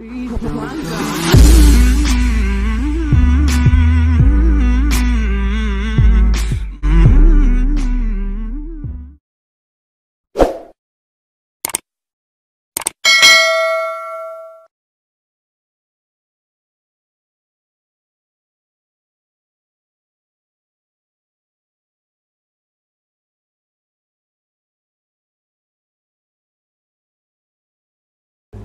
一种短暂。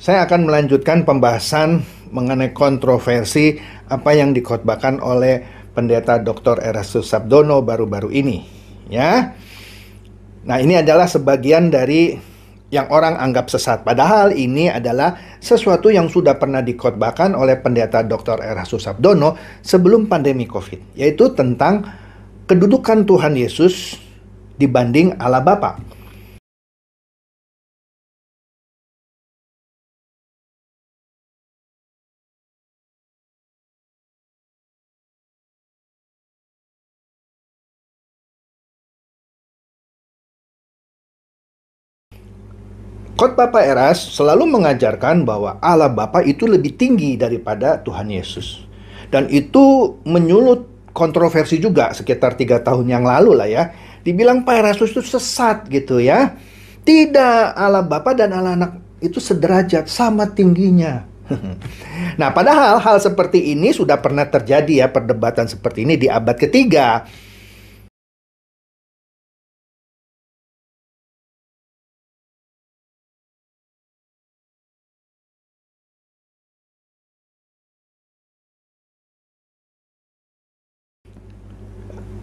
saya akan melanjutkan pembahasan mengenai kontroversi apa yang dikhotbahkan oleh pendeta Dr. Erasus Sabdono baru-baru ini, ya. Nah, ini adalah sebagian dari yang orang anggap sesat. Padahal ini adalah sesuatu yang sudah pernah dikhotbahkan oleh pendeta Dr. Erasus Sabdono sebelum pandemi Covid, yaitu tentang kedudukan Tuhan Yesus dibanding Allah Bapa. Khotbah Pak Eras selalu mengajarkan bahwa Allah Bapa itu lebih tinggi daripada Tuhan Yesus. Dan itu menyulut kontroversi juga sekitar tiga tahun yang lalu lah ya. Dibilang Pak Erasus itu sesat gitu ya. Tidak Allah Bapa dan Allah Anak itu sederajat sama tingginya. nah padahal hal seperti ini sudah pernah terjadi ya perdebatan seperti ini di abad ketiga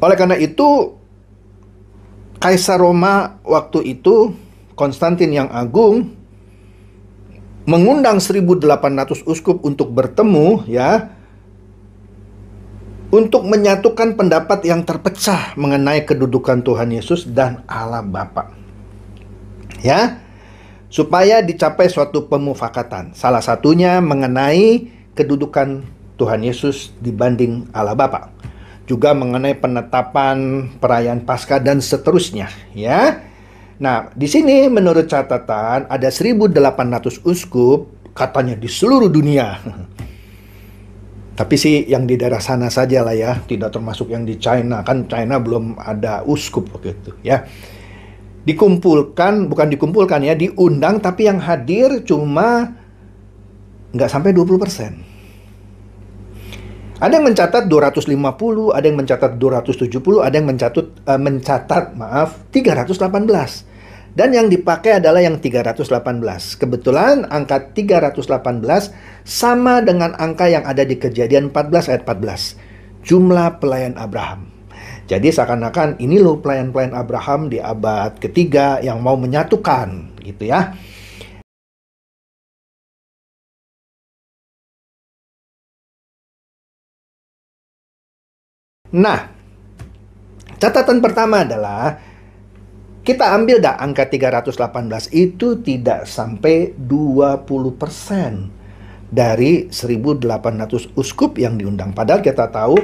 Oleh karena itu, Kaisar Roma waktu itu, Konstantin yang Agung, mengundang 1800 uskup untuk bertemu ya, untuk menyatukan pendapat yang terpecah mengenai kedudukan Tuhan Yesus dan Allah Bapa. Ya, supaya dicapai suatu pemufakatan. Salah satunya mengenai kedudukan Tuhan Yesus dibanding Allah Bapa juga mengenai penetapan perayaan Paskah dan seterusnya ya. Nah, di sini menurut catatan ada 1800 uskup katanya di seluruh dunia. Tapi sih yang di daerah sana saja lah ya, tidak termasuk yang di China. Kan China belum ada uskup begitu ya. Dikumpulkan, bukan dikumpulkan ya, diundang tapi yang hadir cuma nggak sampai 20 persen. Ada yang mencatat 250, ada yang mencatat 270, ada yang mencatat uh, mencatat maaf 318. Dan yang dipakai adalah yang 318. Kebetulan angka 318 sama dengan angka yang ada di Kejadian 14 ayat 14. Jumlah pelayan Abraham. Jadi seakan-akan ini loh pelayan-pelayan Abraham di abad ketiga yang mau menyatukan gitu ya. Nah, catatan pertama adalah kita ambil dah angka 318 itu tidak sampai 20% dari 1800 uskup yang diundang. Padahal kita tahu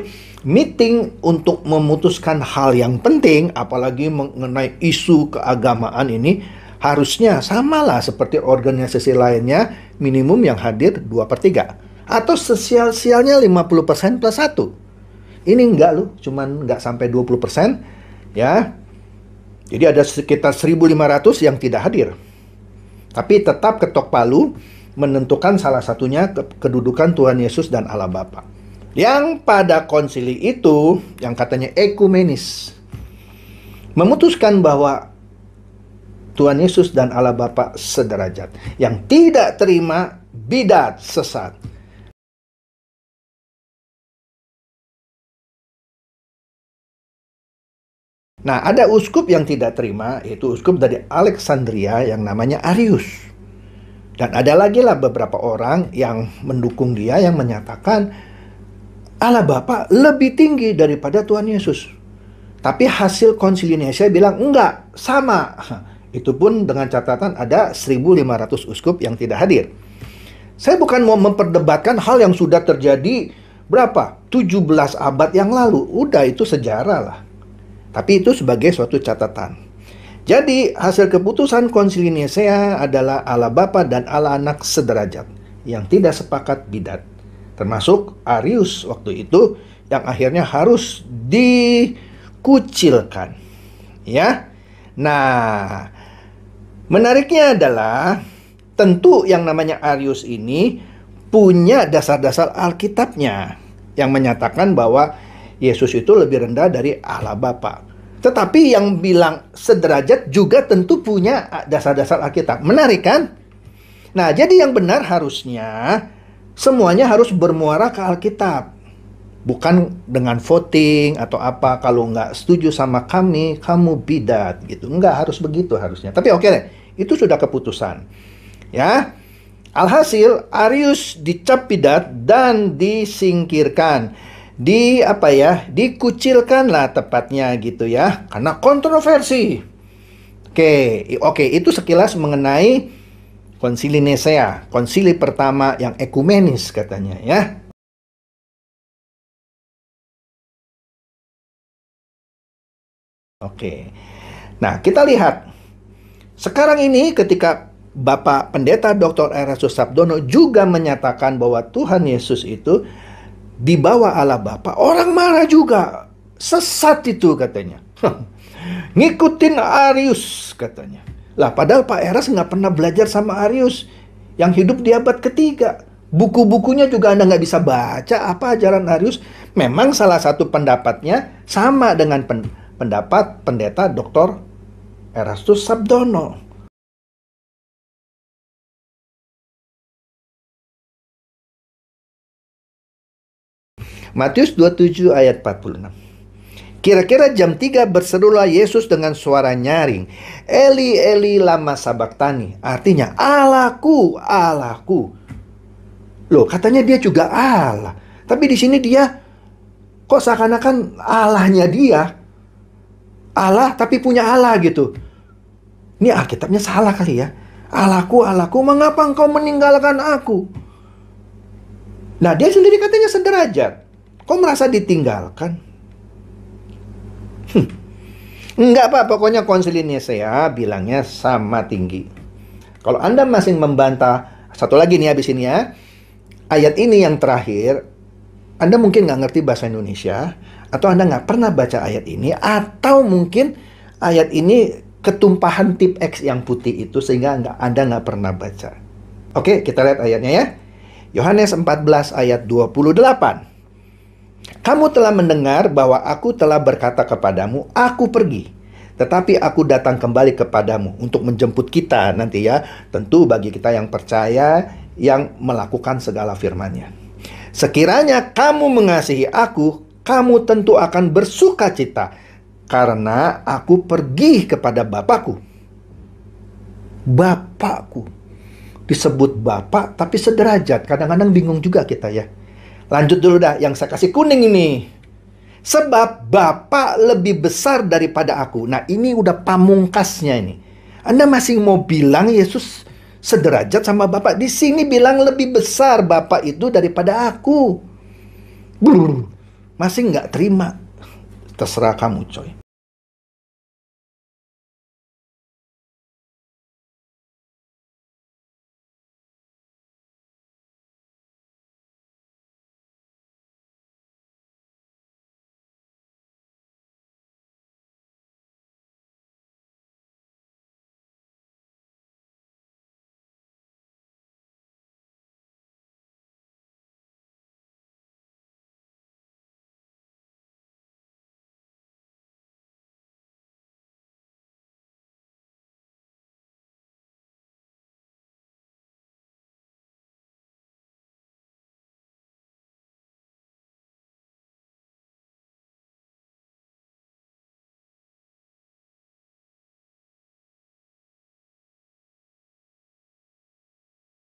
meeting untuk memutuskan hal yang penting apalagi mengenai isu keagamaan ini harusnya samalah seperti organisasi lainnya minimum yang hadir 2 per 3 atau sesial-sialnya 50% plus 1 ini enggak loh, cuman enggak sampai 20% ya. Jadi ada sekitar 1.500 yang tidak hadir. Tapi tetap ketok palu menentukan salah satunya kedudukan Tuhan Yesus dan Allah Bapa. Yang pada konsili itu, yang katanya ekumenis, memutuskan bahwa Tuhan Yesus dan Allah Bapa sederajat. Yang tidak terima bidat sesat Nah, ada uskup yang tidak terima, yaitu uskup dari Alexandria yang namanya Arius. Dan ada lagi lah beberapa orang yang mendukung dia yang menyatakan Allah Bapa lebih tinggi daripada Tuhan Yesus. Tapi hasil konsilinya saya bilang enggak, sama. Itu pun dengan catatan ada 1500 uskup yang tidak hadir. Saya bukan mau memperdebatkan hal yang sudah terjadi berapa? 17 abad yang lalu. Udah itu sejarah lah. Tapi itu sebagai suatu catatan. Jadi, hasil keputusan konsili Nisea adalah ala Bapa dan ala Anak sederajat yang tidak sepakat bidat, termasuk Arius waktu itu yang akhirnya harus dikucilkan. Ya. Nah, menariknya adalah tentu yang namanya Arius ini punya dasar-dasar Alkitabnya yang menyatakan bahwa Yesus itu lebih rendah dari Allah Bapa. Tetapi yang bilang sederajat juga tentu punya ah, dasar-dasar Alkitab. Menarik kan? Nah, jadi yang benar harusnya semuanya harus bermuara ke Alkitab. Bukan dengan voting atau apa. Kalau nggak setuju sama kami, kamu bidat gitu. Nggak harus begitu harusnya. Tapi oke okay deh, itu sudah keputusan. Ya, Alhasil, Arius dicap bidat dan disingkirkan di apa ya dikucilkan lah tepatnya gitu ya karena kontroversi oke oke itu sekilas mengenai konsili Nesea konsili pertama yang ekumenis katanya ya Oke. Nah, kita lihat. Sekarang ini ketika Bapak Pendeta Dr. Erasus Sabdono juga menyatakan bahwa Tuhan Yesus itu dibawa Allah Bapa, orang marah juga. Sesat itu katanya. Ngikutin Arius katanya. Lah padahal Pak Eras nggak pernah belajar sama Arius yang hidup di abad ketiga. Buku-bukunya juga Anda nggak bisa baca apa ajaran Arius. Memang salah satu pendapatnya sama dengan pen pendapat pendeta Dr. Erastus Sabdono. Matius 27 ayat 46. Kira-kira jam 3 berserulah Yesus dengan suara nyaring. Eli, Eli lama sabaktani. Artinya, Allahku, Allahku. Loh, katanya dia juga Allah. Tapi di sini dia kok seakan-akan Allahnya dia. Allah tapi punya Allah gitu. Ini Alkitabnya salah kali ya. Allahku, Allahku, mengapa engkau meninggalkan aku? Nah, dia sendiri katanya sederajat. Kok merasa ditinggalkan? Enggak hmm. Pak, pokoknya konselinnya saya bilangnya sama tinggi. Kalau Anda masih membantah, satu lagi nih habis ini ya. Ayat ini yang terakhir, Anda mungkin nggak ngerti bahasa Indonesia, atau Anda nggak pernah baca ayat ini, atau mungkin ayat ini ketumpahan tip X yang putih itu sehingga nggak Anda nggak pernah baca. Oke, kita lihat ayatnya ya. Yohanes 14 ayat 28. Kamu telah mendengar bahwa aku telah berkata kepadamu, aku pergi. Tetapi aku datang kembali kepadamu untuk menjemput kita nanti ya. Tentu bagi kita yang percaya, yang melakukan segala Firman-Nya. Sekiranya kamu mengasihi aku, kamu tentu akan bersuka cita karena aku pergi kepada Bapakku. Bapakku disebut Bapak tapi sederajat. Kadang-kadang bingung juga kita ya Lanjut dulu dah, yang saya kasih kuning ini. Sebab Bapak lebih besar daripada aku. Nah ini udah pamungkasnya ini. Anda masih mau bilang Yesus sederajat sama Bapak. Di sini bilang lebih besar Bapak itu daripada aku. Brr, masih nggak terima. Terserah kamu coy.